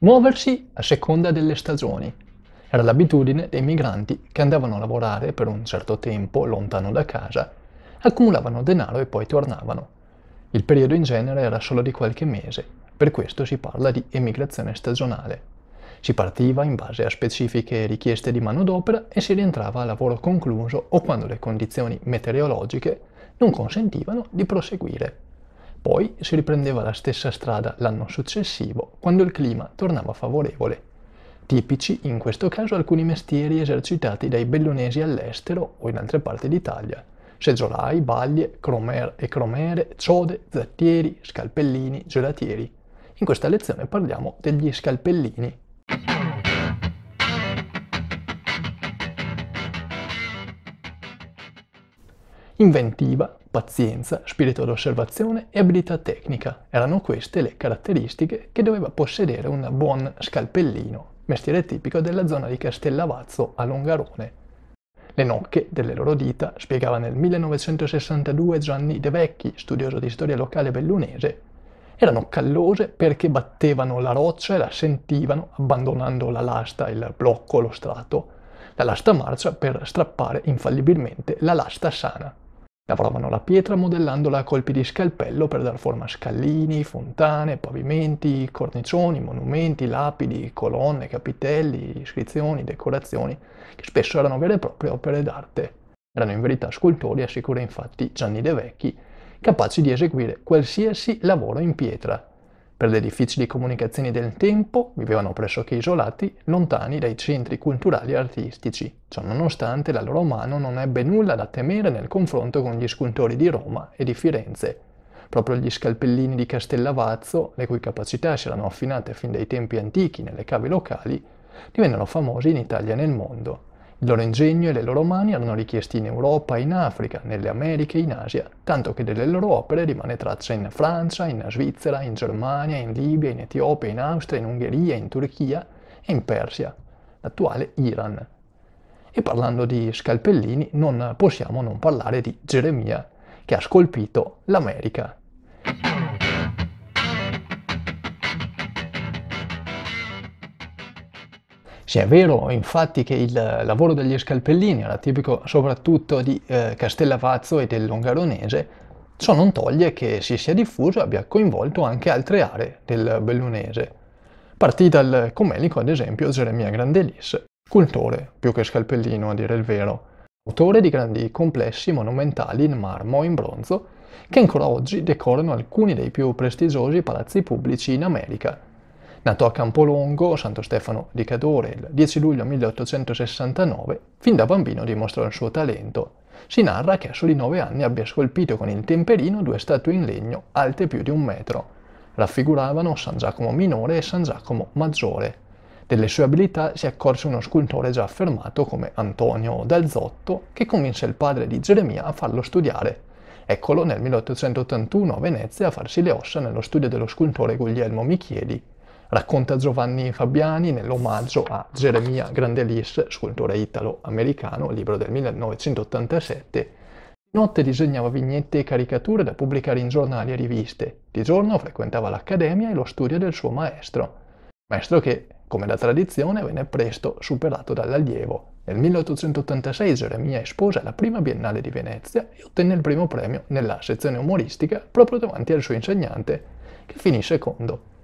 muoversi a seconda delle stagioni. Era l'abitudine dei migranti che andavano a lavorare per un certo tempo lontano da casa, accumulavano denaro e poi tornavano. Il periodo in genere era solo di qualche mese, per questo si parla di emigrazione stagionale. Si partiva in base a specifiche richieste di manodopera e si rientrava a lavoro concluso o quando le condizioni meteorologiche non consentivano di proseguire. Poi si riprendeva la stessa strada l'anno successivo quando il clima tornava favorevole. Tipici in questo caso alcuni mestieri esercitati dai bellonesi all'estero o in altre parti d'Italia. Seggiolai, baglie, cromer e cromere, ciode, zattieri, scalpellini, gelatieri. In questa lezione parliamo degli scalpellini. Inventiva, pazienza, spirito d'osservazione e abilità tecnica. Erano queste le caratteristiche che doveva possedere un buon scalpellino, mestiere tipico della zona di Castellavazzo a Longarone. Le nocche delle loro dita, spiegava nel 1962 Gianni De Vecchi, studioso di storia locale bellunese, erano callose perché battevano la roccia e la sentivano abbandonando la lasta, il blocco, lo strato, la lasta marcia per strappare infallibilmente la lasta sana. Lavoravano la pietra modellandola a colpi di scalpello per dar forma a scallini, fontane, pavimenti, cornicioni, monumenti, lapidi, colonne, capitelli, iscrizioni, decorazioni, che spesso erano vere e proprie opere d'arte. Erano in verità scultori, assicura infatti Gianni De Vecchi, capaci di eseguire qualsiasi lavoro in pietra, per le difficili comunicazioni del tempo vivevano pressoché isolati, lontani dai centri culturali e artistici. Ciononostante la loro mano non ebbe nulla da temere nel confronto con gli scultori di Roma e di Firenze. Proprio gli scalpellini di Castellavazzo, le cui capacità si erano affinate fin dai tempi antichi nelle cave locali, divennero famosi in Italia e nel mondo. Il loro ingegno e le loro mani erano richiesti in Europa, in Africa, nelle Americhe, e in Asia, tanto che delle loro opere rimane traccia in Francia, in Svizzera, in Germania, in Libia, in Etiopia, in Austria, in Ungheria, in Turchia e in Persia, l'attuale Iran. E parlando di scalpellini non possiamo non parlare di Geremia, che ha scolpito l'America. Se è vero infatti che il lavoro degli scalpellini era tipico soprattutto di eh, Castellavazzo e del Longaronese, ciò non toglie che si sia diffuso e abbia coinvolto anche altre aree del Bellunese. Partì dal Comelico ad esempio Geremia Grandelis, scultore più che scalpellino a dire il vero, autore di grandi complessi monumentali in marmo e in bronzo che ancora oggi decorano alcuni dei più prestigiosi palazzi pubblici in America, Nato a Campolongo, Santo Stefano di Cadore, il 10 luglio 1869, fin da bambino dimostrò il suo talento. Si narra che a soli nove anni abbia scolpito con il temperino due statue in legno alte più di un metro. Raffiguravano San Giacomo Minore e San Giacomo Maggiore. Delle sue abilità si accorse uno scultore già affermato come Antonio Dalzotto, che convinse il padre di Geremia a farlo studiare. Eccolo nel 1881 a Venezia a farsi le ossa nello studio dello scultore Guglielmo Michieli, racconta Giovanni Fabiani nell'omaggio a Geremia Grandelis, scultore italo-americano, libro del 1987. Di notte disegnava vignette e caricature da pubblicare in giornali e riviste. Di giorno frequentava l'accademia e lo studio del suo maestro. Maestro che, come da tradizione, venne presto superato dall'allievo. Nel 1886 Geremia espose alla prima Biennale di Venezia e ottenne il primo premio nella sezione umoristica proprio davanti al suo insegnante, che finì secondo.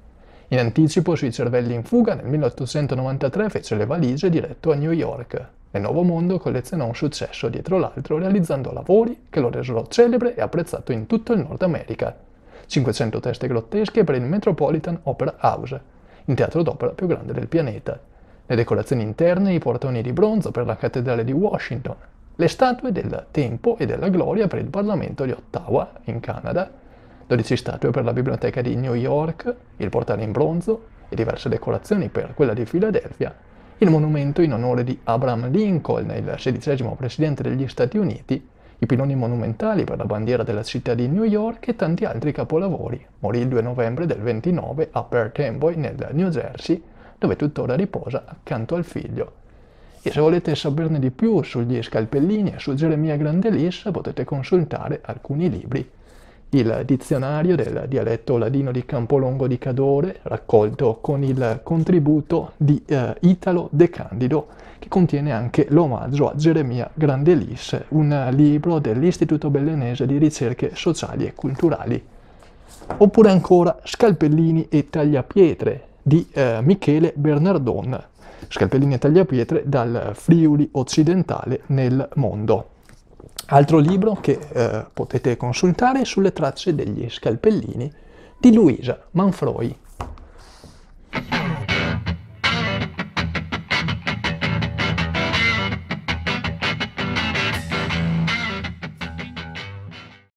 In anticipo sui cervelli in fuga, nel 1893 fece le valigie diretto a New York. Nel Nuovo Mondo collezionò un successo dietro l'altro realizzando lavori che lo resero celebre e apprezzato in tutto il Nord America. 500 teste grottesche per il Metropolitan Opera House, il teatro d'opera più grande del pianeta. Le decorazioni interne, i portoni di bronzo per la cattedrale di Washington, le statue del tempo e della gloria per il Parlamento di Ottawa, in Canada, 12 statue per la biblioteca di New York, il portale in bronzo e diverse decorazioni per quella di Filadelfia, il monumento in onore di Abraham Lincoln, il sedicesimo presidente degli Stati Uniti, i piloni monumentali per la bandiera della città di New York e tanti altri capolavori. Morì il 2 novembre del 29 a Perth Amboy nel New Jersey, dove tuttora riposa accanto al figlio. E se volete saperne di più sugli scalpellini e su Geremia Grandelis potete consultare alcuni libri il dizionario del dialetto ladino di Campolongo di Cadore, raccolto con il contributo di eh, Italo De Candido, che contiene anche l'omaggio a Geremia Grandelis, un libro dell'Istituto Bellenese di Ricerche Sociali e Culturali. Oppure ancora Scalpellini e Tagliapietre di eh, Michele Bernardon, Scalpellini e Tagliapietre dal Friuli occidentale nel mondo. Altro libro che eh, potete consultare sulle tracce degli scalpellini di Luisa Manfroi.